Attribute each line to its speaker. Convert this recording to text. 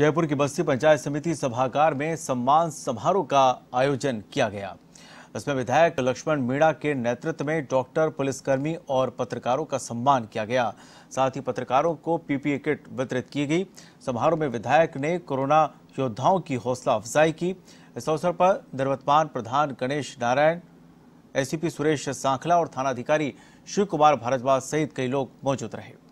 Speaker 1: जयपुर की बस्ती पंचायत समिति सभागार में सम्मान समारोह का आयोजन किया गया इसमें विधायक लक्ष्मण मीणा के नेतृत्व में डॉक्टर पुलिसकर्मी और पत्रकारों का सम्मान किया गया साथ ही पत्रकारों को पीपीए किट वितरित की गई समारोह में विधायक ने कोरोना योद्धाओं की हौसला अफजाई की इस अवसर पर निर्वर्तमान प्रधान गणेश नारायण एसीपी सुरेश सांखला और थानाधिकारी शिव कुमार भारद्वाज सहित कई लोग मौजूद रहे